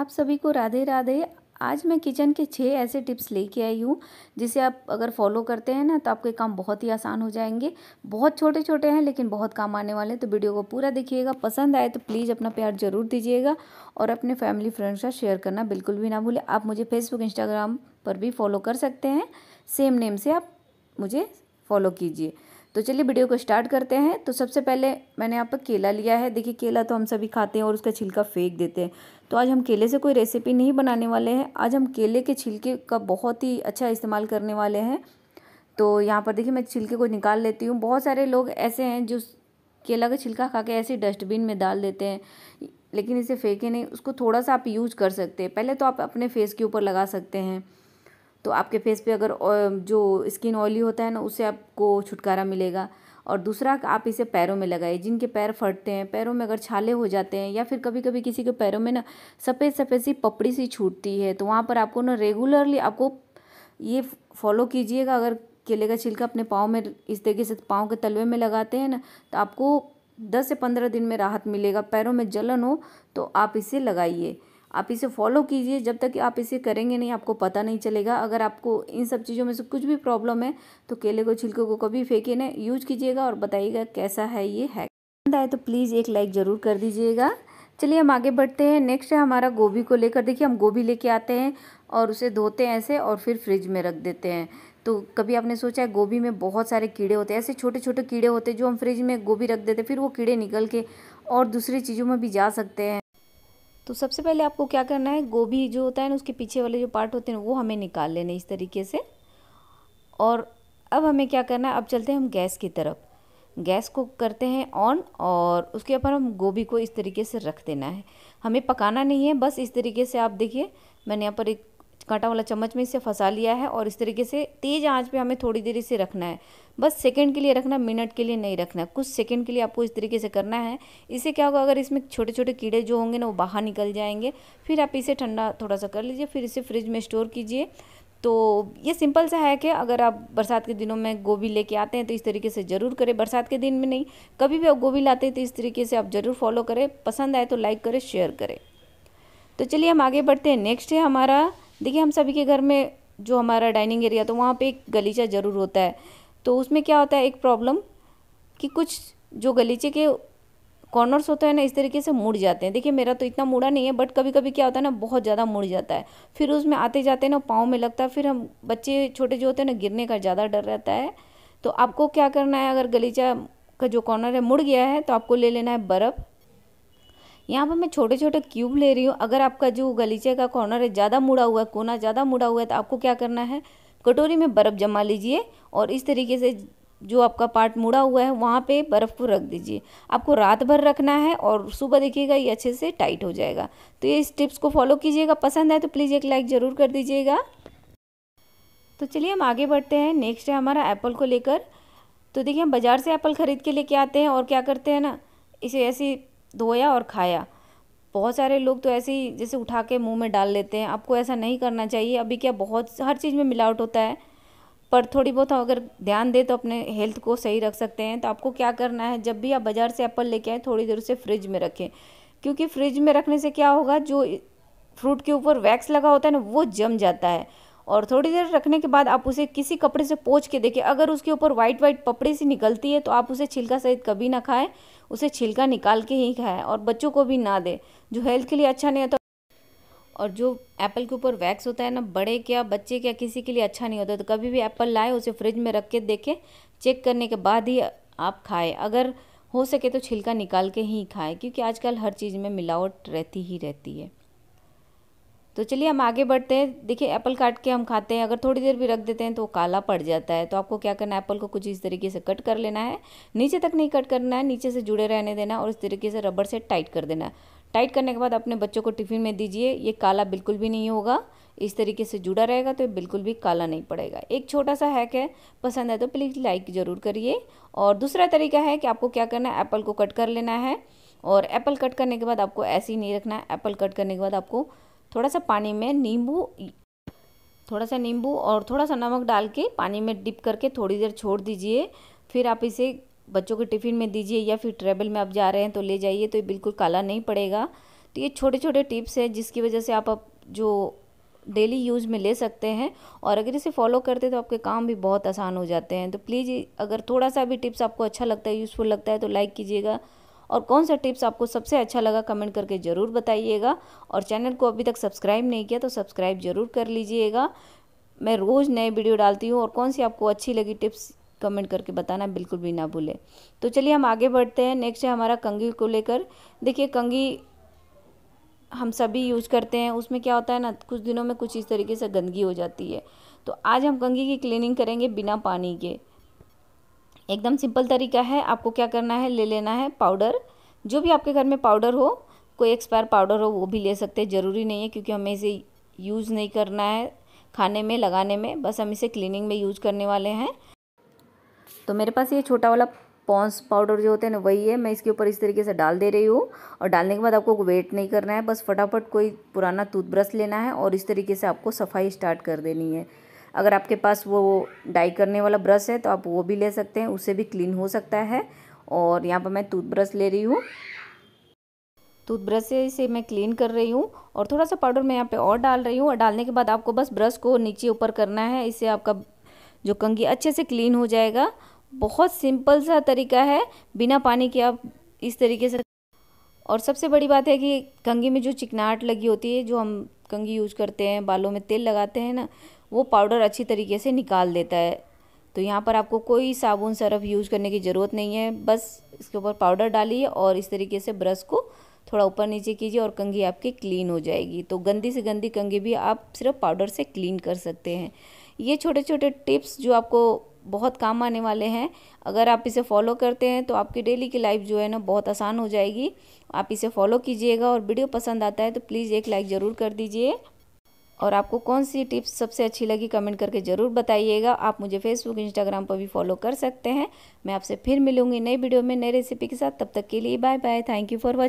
आप सभी को राधे राधे आज मैं किचन के छः ऐसे टिप्स लेके आई हूँ जिसे आप अगर फॉलो करते हैं ना तो आपके काम बहुत ही आसान हो जाएंगे बहुत छोटे छोटे हैं लेकिन बहुत काम आने वाले हैं तो वीडियो को पूरा देखिएगा पसंद आए तो प्लीज़ अपना प्यार जरूर दीजिएगा और अपने फैमिली फ्रेंड्स का शेयर करना बिल्कुल भी ना भूलें आप मुझे फेसबुक इंस्टाग्राम पर भी फॉलो कर सकते हैं सेम नेम से आप मुझे फॉलो कीजिए तो चलिए वीडियो को स्टार्ट करते हैं तो सबसे पहले मैंने यहाँ पर केला लिया है देखिए केला तो हम सभी खाते हैं और उसका छिलका फेंक देते हैं तो आज हम केले से कोई रेसिपी नहीं बनाने वाले हैं आज हम केले के छिलके का बहुत ही अच्छा इस्तेमाल करने वाले हैं तो यहाँ पर देखिए मैं छिलके को निकाल लेती हूँ बहुत सारे लोग ऐसे हैं जो केला का छिलका खा के ऐसे डस्टबिन में डाल देते हैं लेकिन इसे फेंके नहीं उसको थोड़ा सा आप यूज कर सकते हैं पहले तो आप अपने फेस के ऊपर लगा सकते हैं तो आपके फेस पे अगर जो स्किन ऑयली होता है ना उससे आपको छुटकारा मिलेगा और दूसरा आप इसे पैरों में लगाइए जिनके पैर फटते हैं पैरों में अगर छाले हो जाते हैं या फिर कभी कभी किसी के पैरों में ना सफ़ेद सफ़ेद सी पपड़ी सी छूटती है तो वहाँ पर आपको ना रेगुलरली आपको ये फॉलो कीजिएगा अगर केले का छिलका अपने पाँव में इस तरीके से पाँव के तलवे में लगाते हैं ना तो आपको दस से पंद्रह दिन में राहत मिलेगा पैरों में जलन हो तो आप इसे लगाइए आप इसे फॉलो कीजिए जब तक कि आप इसे करेंगे नहीं आपको पता नहीं चलेगा अगर आपको इन सब चीज़ों में से कुछ भी प्रॉब्लम है तो केले को छिलके को कभी फेंके ना यूज कीजिएगा और बताइएगा कैसा है ये हैक पसंद आए तो प्लीज़ एक लाइक ज़रूर कर दीजिएगा चलिए हम आगे बढ़ते हैं नेक्स्ट है हमारा गोभी को लेकर देखिए हम गोभी लेके आते हैं और उसे धोते हैं ऐसे और फिर फ्रिज में रख देते हैं तो कभी आपने सोचा है गोभी में बहुत सारे कीड़े होते हैं ऐसे छोटे छोटे कीड़े होते हैं जो हम फ्रिज में गोभी रख देते फिर वो कीड़े निकल के और दूसरी चीज़ों में भी जा सकते हैं तो सबसे पहले आपको क्या करना है गोभी जो होता है ना उसके पीछे वाले जो पार्ट होते हैं वो हमें निकाल लेने इस तरीके से और अब हमें क्या करना है अब चलते हैं हम गैस की तरफ गैस को करते हैं ऑन और उसके ऊपर हम गोभी को इस तरीके से रख देना है हमें पकाना नहीं है बस इस तरीके से आप देखिए मैंने यहाँ पर एक कांटा वाला चम्मच में इसे फंसा लिया है और इस तरीके से तेज़ आंच पे हमें थोड़ी देर इसे रखना है बस सेकंड के लिए रखना मिनट के लिए नहीं रखना कुछ सेकंड के लिए आपको इस तरीके से करना है इससे क्या होगा अगर इसमें छोटे छोटे कीड़े जो होंगे ना वो बाहर निकल जाएंगे फिर आप इसे ठंडा थोड़ा सा कर लीजिए फिर इसे फ्रिज में स्टोर कीजिए तो ये सिंपल सा है कि अगर आप बरसात के दिनों में गोभी लेके आते हैं तो इस तरीके से ज़रूर करें बरसात के दिन में नहीं कभी भी आप गोभी लाते हैं तो इस तरीके से आप ज़रूर फॉलो करें पसंद आए तो लाइक करें शेयर करें तो चलिए हम आगे बढ़ते हैं नेक्स्ट है हमारा देखिए हम सभी के घर में जो हमारा डाइनिंग एरिया तो वहाँ पे एक गलीचा ज़रूर होता है तो उसमें क्या होता है एक प्रॉब्लम कि कुछ जो गलीचे के कॉर्नर्स होते हैं ना इस तरीके से मुड़ जाते हैं देखिए मेरा तो इतना मुड़ा नहीं है बट कभी कभी क्या होता है ना बहुत ज़्यादा मुड़ जाता है फिर उसमें आते जाते ना पाँव में लगता है फिर हम बच्चे छोटे जो होते हैं ना गिरने का ज़्यादा डर रहता है तो आपको क्या करना है अगर गलीचा का जो कॉर्नर है मुड़ गया है तो आपको ले लेना है बर्फ़ यहाँ पर मैं छोटे छोटे क्यूब ले रही हूँ अगर आपका जो गलीचे का कॉर्नर है ज़्यादा मुड़ा हुआ है कोना ज़्यादा मुड़ा हुआ है तो आपको क्या करना है कटोरी में बर्फ़ जमा लीजिए और इस तरीके से जो आपका पार्ट मुड़ा हुआ है वहाँ पे बर्फ़ को रख दीजिए आपको रात भर रखना है और सुबह देखिएगा ये अच्छे से टाइट हो जाएगा तो ये इस टिप्स को फॉलो कीजिएगा पसंद है तो प्लीज़ एक लाइक ज़रूर कर दीजिएगा तो चलिए हम आगे बढ़ते हैं नेक्स्ट है हमारा एप्पल को लेकर तो देखिए हम बाज़ार से एप्पल ख़रीद के लेके आते हैं और क्या करते हैं ना इसे ऐसी धोया और खाया बहुत सारे लोग तो ऐसे ही जैसे उठा के मुंह में डाल लेते हैं आपको ऐसा नहीं करना चाहिए अभी क्या बहुत हर चीज़ में मिलावट होता है पर थोड़ी बहुत अगर ध्यान दें तो अपने हेल्थ को सही रख सकते हैं तो आपको क्या करना है जब भी आप बाज़ार से एप्पल लेके आए थोड़ी देर उसे फ्रिज में रखें क्योंकि फ्रिज में रखने से क्या होगा जो फ्रूट के ऊपर वैक्स लगा होता है ना वो जम जाता है और थोड़ी देर रखने के बाद आप उसे किसी कपड़े से पोछ के देखें अगर उसके ऊपर वाइट वाइट पपड़े सी निकलती है तो आप उसे छिलका सहित कभी ना खाएं उसे छिलका निकाल के ही खाएं और बच्चों को भी ना दें जो हेल्थ के लिए अच्छा नहीं होता और जो एप्पल के ऊपर वैक्स होता है ना बड़े क्या बच्चे क्या किसी के लिए अच्छा नहीं होता तो कभी भी एप्पल लाए उसे फ्रिज में रख के देखें चेक करने के बाद ही आप खाएं अगर हो सके तो छिलका निकाल के ही खाएं क्योंकि आजकल हर चीज़ में मिलावट रहती ही रहती है तो चलिए हम आगे बढ़ते हैं देखिए एप्पल काट के हम खाते हैं अगर थोड़ी देर भी रख देते हैं तो वो काला पड़ जाता है तो आपको क्या करना है एप्पल को कुछ इस तरीके से कट कर लेना है नीचे तक नहीं कट करना है नीचे से जुड़े रहने देना और इस तरीके से रबड़ से टाइट कर देना टाइट करने के बाद अपने बच्चों को टिफ़िन में दीजिए ये काला बिल्कुल भी नहीं होगा इस तरीके से जुड़ा रहेगा तो बिल्कुल भी काला नहीं पड़ेगा एक छोटा सा हैक है पसंद है तो प्लीज़ लाइक ज़रूर करिए और दूसरा तरीका है कि आपको क्या करना है एप्पल को कट कर लेना है और एप्पल कट करने के बाद आपको ऐसे ही नहीं रखना है एप्पल कट करने के बाद आपको थोड़ा सा पानी में नींबू थोड़ा सा नींबू और थोड़ा सा नमक डाल के पानी में डिप करके थोड़ी देर छोड़ दीजिए फिर आप इसे बच्चों के टिफ़िन में दीजिए या फिर ट्रेवल में आप जा रहे हैं तो ले जाइए तो ये बिल्कुल काला नहीं पड़ेगा तो ये छोटे छोटे टिप्स हैं जिसकी वजह से आप जो डेली यूज़ में ले सकते हैं और अगर इसे फॉलो करते तो आपके काम भी बहुत आसान हो जाते हैं तो प्लीज़ अगर थोड़ा सा भी टिप्स आपको अच्छा लगता है यूज़फुल लगता है तो लाइक कीजिएगा और कौन सा टिप्स आपको सबसे अच्छा लगा कमेंट करके ज़रूर बताइएगा और चैनल को अभी तक सब्सक्राइब नहीं किया तो सब्सक्राइब ज़रूर कर लीजिएगा मैं रोज़ नए वीडियो डालती हूँ और कौन सी आपको अच्छी लगी टिप्स कमेंट करके बताना बिल्कुल भी ना भूले तो चलिए हम आगे बढ़ते हैं नेक्स्ट है हमारा कंगी को लेकर देखिए कंगी हम सभी यूज करते हैं उसमें क्या होता है ना कुछ दिनों में कुछ इस तरीके से गंदगी हो जाती है तो आज हम कंगी की क्लीनिंग करेंगे बिना पानी के एकदम सिंपल तरीका है आपको क्या करना है ले लेना है पाउडर जो भी आपके घर में पाउडर हो कोई एक्सपायर पाउडर हो वो भी ले सकते हैं ज़रूरी नहीं है क्योंकि हमें इसे यूज़ नहीं करना है खाने में लगाने में बस हम इसे क्लीनिंग में यूज करने वाले हैं तो मेरे पास ये छोटा वाला पॉन्स पाउडर जो होते हैं ना वही है मैं इसके ऊपर इस तरीके से डाल दे रही हूँ और डालने के बाद आपको वेट नहीं करना है बस फटाफट कोई पुराना टूथब्रश लेना है और इस तरीके से आपको सफाई स्टार्ट कर देनी है अगर आपके पास वो डाई करने वाला ब्रश है तो आप वो भी ले सकते हैं उससे भी क्लीन हो सकता है और यहाँ पर मैं टूथब्रश ले रही हूँ टूथब्रश से इसे मैं क्लीन कर रही हूँ और थोड़ा सा पाउडर मैं यहाँ पे और डाल रही हूँ और डालने के बाद आपको बस ब्रश को नीचे ऊपर करना है इससे आपका जो कंगी अच्छे से क्लीन हो जाएगा बहुत सिंपल सा तरीका है बिना पानी के आप इस तरीके से और सबसे बड़ी बात है कि कंघी में जो चिकनाहट लगी होती है जो हम कंघी यूज करते हैं बालों में तेल लगाते हैं ना वो पाउडर अच्छी तरीके से निकाल देता है तो यहाँ पर आपको कोई साबुन सरफ यूज करने की ज़रूरत नहीं है बस इसके ऊपर पाउडर डालिए और इस तरीके से ब्रश को थोड़ा ऊपर नीचे कीजिए और कंघी आपकी क्लीन हो जाएगी तो गंदी से गंदी कंघी भी आप सिर्फ पाउडर से क्लीन कर सकते हैं ये छोटे छोटे टिप्स जो आपको बहुत काम आने वाले हैं अगर आप इसे फॉलो करते हैं तो आपकी डेली की लाइफ जो है ना बहुत आसान हो जाएगी आप इसे फॉलो कीजिएगा और वीडियो पसंद आता है तो प्लीज़ एक लाइक ज़रूर कर दीजिए और आपको कौन सी टिप्स सबसे अच्छी लगी कमेंट करके ज़रूर बताइएगा आप मुझे फेसबुक इंस्टाग्राम पर भी फॉलो कर सकते हैं मैं आपसे फिर मिलूँगी नई वीडियो में नई रेसिपी के साथ तब तक के लिए bye bye thank you for watching